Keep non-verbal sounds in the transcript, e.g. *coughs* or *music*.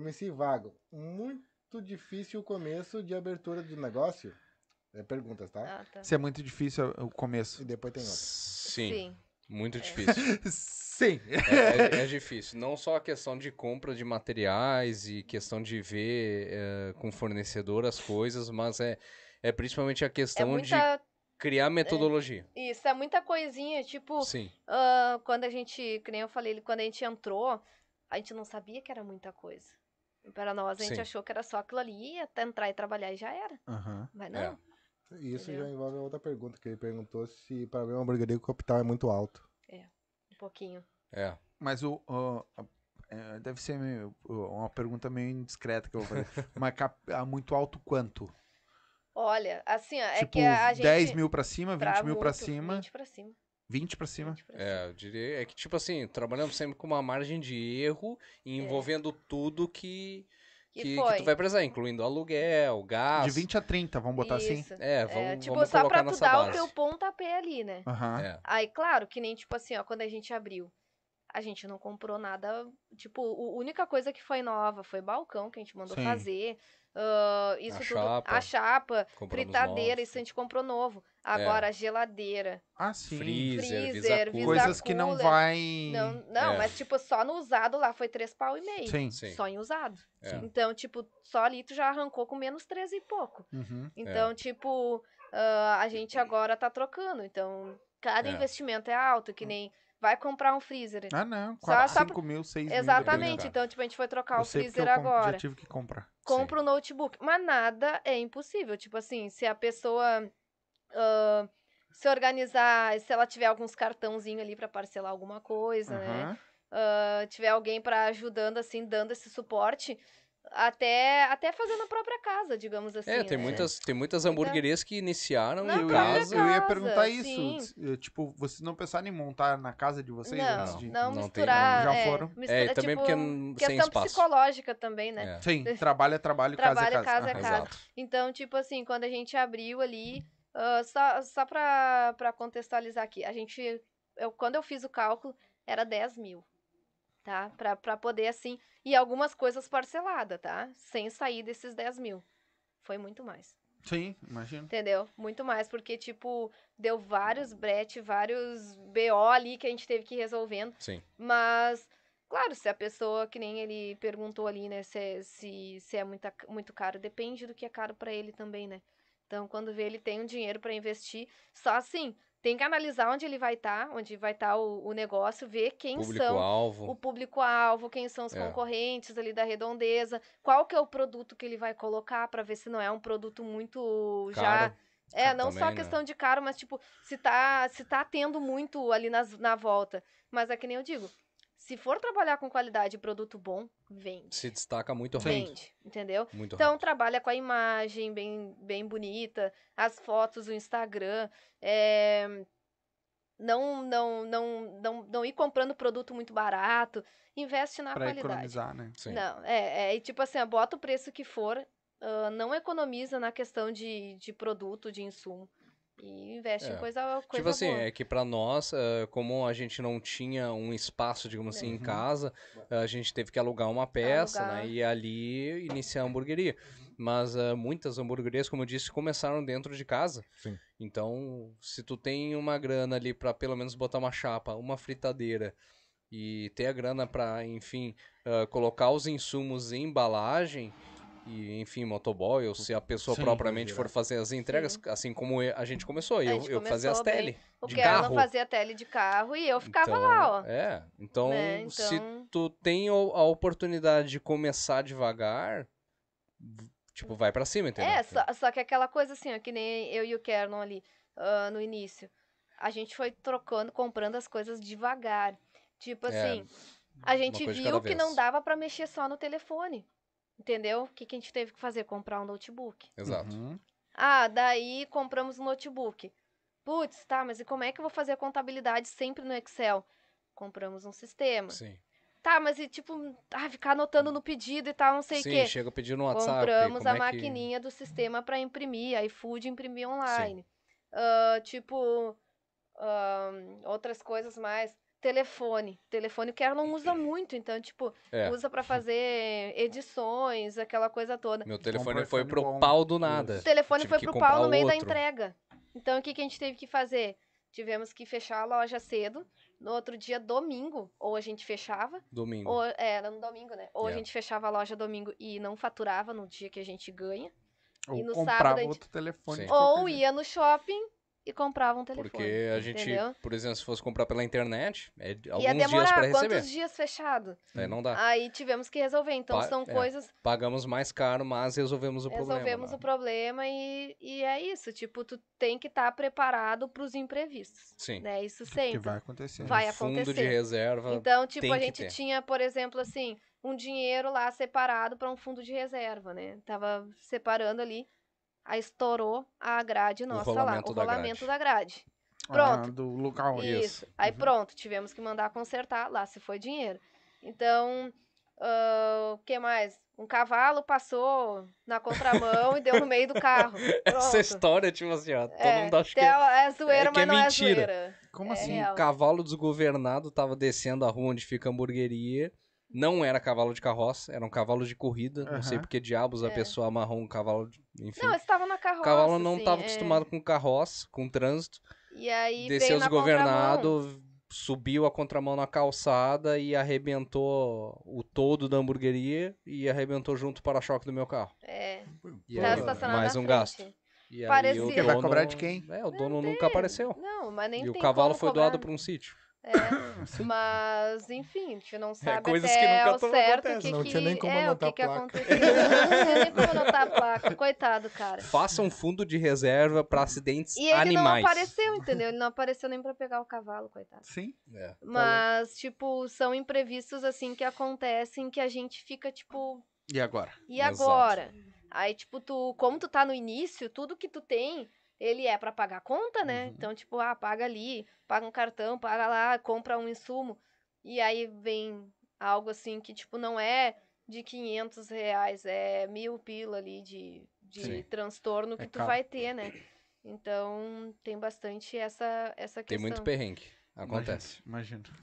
MC Vago, muito difícil o começo de abertura do negócio? É perguntas, tá? Ah, tá. Se é muito difícil é o começo. E depois tem outra. Sim. Sim. Muito é. difícil. *laughs* Sim. É, é, é, difícil. Não só a questão de compra de materiais e questão de ver eh, com fornecedor as coisas, mas é, é principalmente a questão é muita... de criar é, metodologia. isso, é muita coisinha. Tipo, Sim. Uh, quando a gente, que nem eu falei, quando a gente entrou, a gente não sabia que era muita coisa. Para nós, a gente Sim. achou que era só aquilo ali, até entrar e trabalhar e já era. Uhum. Mas é. não. É. Isso Entendeu? já envolve outra pergunta, que ele perguntou se para mim uma hamburgueria o capital é muito alto. É, um pouquinho. É, mas o... Uh, deve ser meio, uma pergunta meio indiscreta que eu vou fazer. *laughs* mas é muito alto quanto? Olha, assim, ó, é tipo, é que a gente... 10 mil para cima, 20 pra mil para cima. 20 para cima. 20 para cima. É, eu diria. É que, tipo assim, trabalhamos sempre com uma margem de erro é. envolvendo é. tudo que. Que, que, tu vai precisar, incluindo aluguel, gás. De 20 a 30, vamos botar assim? Isso. assim? É, vamos, é, tipo, vamos só pra tu dar base. o teu pontapé ali, né? Uhum. É. Aí, claro, que nem tipo assim, ó, quando a gente abriu a gente não comprou nada. Tipo, a única coisa que foi nova foi balcão que a gente mandou Sim. fazer. Uh, isso a tudo. Chapa, a chapa, Compramos fritadeira, isso a gente comprou novo. É. Agora, é. geladeira. Ah, sim. Freezer, freezer visa Coisas que não vai. Não, não é. mas tipo, só no usado lá foi três pau e meio. Sim, sim. Só em usado. É. Então, tipo, só ali tu já arrancou com menos 13 e pouco. Uhum, então, é. tipo, uh, a gente agora tá trocando. Então, cada é. investimento é alto, que hum. nem vai comprar um freezer. Ah, não. 4, só, 5 só... mil, 6 Exatamente. mil. Exatamente. Então, tipo, a gente foi trocar eu o freezer agora. Já tive que comprar. Compra o um notebook. Mas nada é impossível. Tipo assim, se a pessoa uh, se organizar, se ela tiver alguns cartãozinhos ali para parcelar alguma coisa, uhum. né? Uh, tiver alguém para ajudando, assim, dando esse suporte até, até fazer na própria casa, digamos é, assim. É, tem, né? muitas, tem muitas hamburguerias que iniciaram em casa. Eu ia perguntar isso. Sim. Eh, tipo, vocês não pensaram em montar na casa de vocês não, antes de... Não, não misturar. Tem, não. Já é, foram? Mistura, é, também tipo, porque é não, questão espaço. psicológica também, né? É. Sim, *laughs* trabalho é trabalho, é trabalho casa é casa. casa, ah, casa. Então, tipo assim, quando a gente abriu ali... Uh, só só pra, contextualizar aqui, a gente... Eu, quando eu fiz o cálculo, era 10 mil tá? Para poder, assim, e algumas coisas parceladas, tá? Sem sair desses 10 mil. Foi muito mais. Sim, imagino. Entendeu? Muito mais, porque, tipo, deu vários brete, vários BO ali que a gente teve que ir resolvendo. Sim. Mas, claro, se a pessoa, que nem ele perguntou ali, né, se é, se, se é muita, muito caro, depende do que é caro para ele também, né? Então, quando vê, ele tem um dinheiro para investir. Só assim, tem que analisar onde ele vai estar, tá, onde vai estar tá o, o, negócio, ver quem público são alvo. o público-alvo, quem são os é. concorrentes ali da redondeza, qual que é o produto que ele vai colocar para ver se não é um produto muito já é, não também, só né? a questão né? de caro, mas tipo, se tá, se tá tendo muito ali nas, na volta. Mas é que nem eu digo, se for trabalhar com qualidade e produto bom, vende. Se destaca muito rápido. Vende, entendeu? Muito então rápido. trabalha com a imagem bem, bem bonita, as fotos, o Instagram. É... Não, não, não, não, não ir comprando produto muito barato. Investe na pra qualidade. economizar, né? Sim. Não, é, é tipo assim, bota o preço que for, uh, não economiza na questão de, de produto, de insumo. E investe é. em coisa, coisa Tipo assim, boa. assim, é que para nós, eh, como a gente não tinha um espaço, digamos assim, uhum. em casa, eh, a gente teve que alugar uma peça, né, alugar. né? E ali iniciar a hamburgueria. Mas eh, muitas hamburguerias, como eu disse, começaram dentro de casa. Sim. Então, se tu tem uma grana ali para pelo menos botar uma chapa, uma fritadeira e ter a grana para, enfim, colocar os insumos em embalagem e enfim, motoboy, ou se a pessoa Sim, propriamente for fazer as entregas, Sim. assim como a gente começou, a eu, eu fazia as bem. tele. O de não carro. fazia tele de carro e eu ficava então, lá, ó. É, então, né? então, se tu tem a oportunidade de começar devagar, tipo, vai para cima, entendeu? É, só, só, que aquela coisa assim, ó, que nem eu e o Kerlan ali uh, no início. A gente foi trocando, comprando as coisas devagar. Tipo é, assim, é, a gente viu que não dava para mexer só no telefone. Entendeu? O que, que a gente teve que fazer? Comprar um notebook. Exato. Uhum. Ah, daí compramos um notebook. Putz, tá, mas e como é que eu vou fazer a contabilidade sempre no Excel? Compramos um sistema. Sim. Tá, mas e tipo, ah, ficar anotando no pedido e tal, não sei o quê. Sim, chega pedindo no WhatsApp. Compramos a é maquininha que... do sistema para imprimir, iFood imprimir online. Uh, tipo, uh, outras coisas mais telefone. Telefone que ela não usa muito, então, tipo, é. usa para fazer edições, aquela coisa toda. Meu telefone foi pro pau do nada. O telefone foi pro pau no meio outro. da entrega. Então, o que, que a gente teve que fazer? Tivemos que fechar a loja cedo. No outro dia, domingo, ou a gente fechava. Domingo. Ou, é, era no domingo, né? Ou yeah. a gente fechava a loja domingo e não faturava no dia que a gente ganha. Ou e no comprava sábado, gente... outro telefone. Ou ia no shopping e comprava um telefone. Porque a gente, entendeu? por exemplo, se fosse comprar pela internet, é Ia alguns demorar, dias para receber. quantos dias fechado? É, não dá. Aí tivemos que resolver. Então pa são é, coisas. Pagamos mais caro, mas resolvemos o resolvemos problema. Resolvemos né? o problema e, e é isso. Tipo, tu tem que estar tá preparado para os imprevistos. Sim. Né? Isso sempre. Que vai acontecer. Né? Vai acontecer. Fundo de reserva. Então, tipo, a gente tinha, por exemplo, assim, um dinheiro lá separado para um fundo de reserva, né? Tava separando ali. Aí estourou a grade nossa o lá, o da rolamento grade. da grade. Ah, pronto. Ah, do local. Isso. Isso. Aí uhum. pronto, tivemos que mandar consertar, lá se foi dinheiro. Então, ah, o uh, que mais? Um cavalo passou na contramão e deu no meio do carro. *laughs* Pronto. Essa história, tipo assim, ó, todo é, mundo acha que é, é zoeira, é, que mas é não é mentira. é zoeira. Como é assim? Real. Um cavalo desgovernado tava descendo a rua onde fica a hamburgueria não era cavalo de carroça, era um cavalo de corrida. Uhum. Não sei porque diabos a é. pessoa amarrou um cavalo. De, enfim. Não, estava na carroça. O cavalo não estava assim, é. acostumado com carroça, com trânsito. E aí desceu desgovernado, subiu a contramão na calçada e arrebentou o todo da hamburgueria e arrebentou junto o para-choque do meu carro. É. E aí, mais um frente. gasto. E Parece... que o dono... vai cobrar de quem? É, o dono nunca apareceu. Não, mas nem E o cavalo foi cobrar. doado para um sítio. É, *coughs* mas, enfim, a gente não é, sabe é, coisas até que nunca ao certo o que, não que, tinha nem como é, o que, a placa. que aconteceu. não tinha nem como anotar a placa, coitado, cara. Faça um fundo de reserva para acidentes animais. E ele não apareceu, entendeu? Ele não apareceu nem para pegar o cavalo, coitado. Sim. É, tá mas, tipo, são imprevistos, assim, que acontecem que a gente fica, tipo... E agora? E Exato. agora? Aí, tipo, tu, como tu tá no início, tudo que tu tem ele é para pagar conta, né? Uhum. Então, tipo, ah, paga ali, paga um cartão, paga lá, compra um insumo. E aí vem algo assim que, tipo, não é de 500 reais, é mil pila ali de, de transtorno é que é tu vai ter, né? Então, tem bastante essa, essa questão. Tem muito perrengue. Acontece. Imagino. imagino.